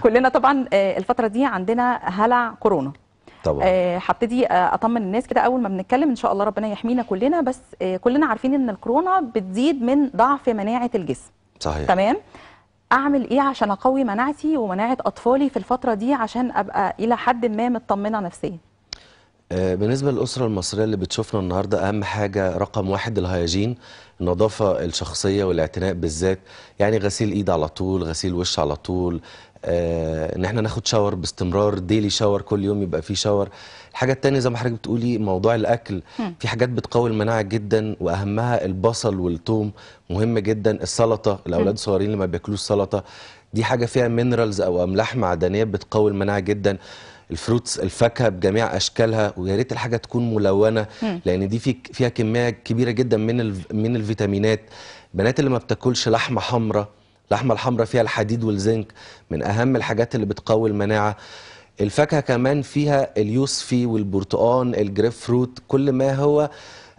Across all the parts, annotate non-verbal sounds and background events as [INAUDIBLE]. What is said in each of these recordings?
كلنا طبعا آه، الفتره دي عندنا هلع كورونا طبعا آه، هبتدي آه، اطمن الناس كده اول ما بنتكلم ان شاء الله ربنا يحمينا كلنا بس كلنا عارفين ان الكورونا بتزيد من ضعف مناعه الجسم صحيح تمام اعمل ايه عشان اقوي مناعتي ومناعه اطفالي في الفتره دي عشان ابقى الى حد ما مطمنه نفسيا آه، بالنسبة للأسرة المصرية اللي بتشوفنا النهاردة أهم حاجة رقم واحد الهيجين النظافة الشخصية والاعتناء بالذات يعني غسيل إيد على طول غسيل وش على طول آه ان احنا ناخد شاور باستمرار ديلي شاور كل يوم يبقى فيه شاور الحاجه الثانيه زي ما حضرتك بتقولي موضوع الاكل م. في حاجات بتقوي المناعه جدا واهمها البصل والثوم مهم جدا السلطه الاولاد الصغيرين اللي ما بياكلوش سلطه دي حاجه فيها مينرالز او املاح معدنيه بتقوي المناعه جدا الفروتس الفاكهه بجميع اشكالها ويا ريت الحاجه تكون ملونه لان دي في فيها كميه كبيره جدا من من الفيتامينات بنات اللي ما بتاكلش لحمه حمراء اللحمه الحمراء فيها الحديد والزنك من اهم الحاجات اللي بتقوي المناعه الفاكهه كمان فيها اليوسفي والبرتقان الجريب فروت كل ما هو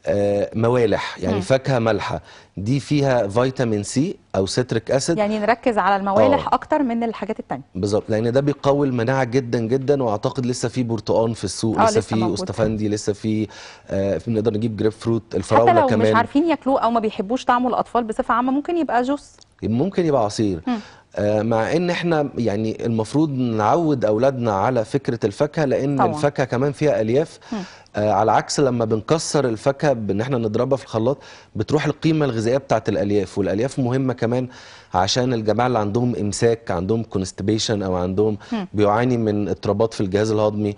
آه، موالح يعني مم. فاكهه مالحه دي فيها فيتامين سي او سيتريك اسيد يعني نركز على الموالح أوه. اكتر من الحاجات التانية بالظبط لان ده بيقوي المناعه جدا جدا واعتقد لسه في برتقان في السوق آه، لسه, لسه في استفندي لسه في آه بنقدر نجيب جريب فروت الفراوله حتى لو كمان مش عارفين ياكلوه او ما بيحبوش طعمه الاطفال بصفه عامه ممكن يبقى جوس ممكن يبقى عصير مم. آه، مع ان احنا يعني المفروض نعود اولادنا على فكره الفاكهه لان طبعا. الفاكهه كمان فيها الياف م. آه، على عكس لما بنكسر الفاكهه بان احنا نضربها في الخلاط بتروح القيمه الغذائيه بتاعه الالياف والالياف مهمه كمان عشان الجماعه اللي عندهم امساك عندهم كونستبيشن او عندهم م. بيعاني من اضطرابات في الجهاز الهضمي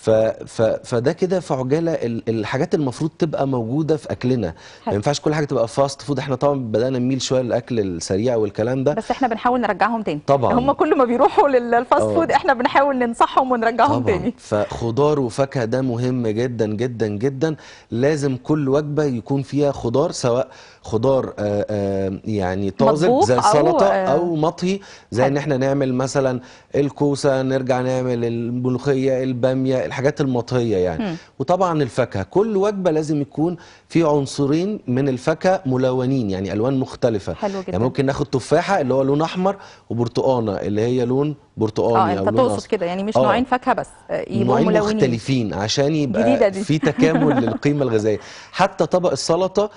ف... ف... فده كده في عجاله الحاجات المفروض تبقى موجوده في اكلنا ما ينفعش كل حاجه تبقى فاست فود احنا طبعا بدانا نميل شويه للاكل السريع والكلام ده بس احنا بنحاول نرجعهم تاني طبعا هم كل ما بيروحوا للفاست فود احنا بنحاول ننصحهم ونرجعهم طبعا. تاني فخضار وفاكهه ده مهم جدا جدا جدا لازم كل وجبه يكون فيها خضار سواء خضار آآ آه، آآ آه، يعني طازج زي السلطه او, آه، أو مطهي زي حل. ان احنا نعمل مثلا الكوسه نرجع نعمل الملوخيه الباميه الحاجات المطهيه يعني مم. وطبعا الفاكهه كل وجبه لازم يكون في عنصرين من الفاكهه ملونين يعني الوان مختلفه حلو يعني جدا. يعني ممكن ناخد تفاحه اللي هو لون احمر وبرتقانه اللي هي لون برتقاني اه انت تقصد كده يعني مش آه. نوعين فاكهه بس آه، يبقوا ملونين مختلفين عشان يبقى في تكامل [LAUGHS] للقيمه الغذائيه حتى طبق السلطه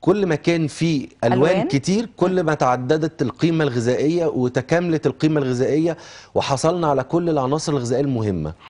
كل ما كان في ألوان, ألوان كتير كل ما تعددت القيمة الغذائية وتكاملت القيمة الغذائية وحصلنا على كل العناصر الغذائية المهمة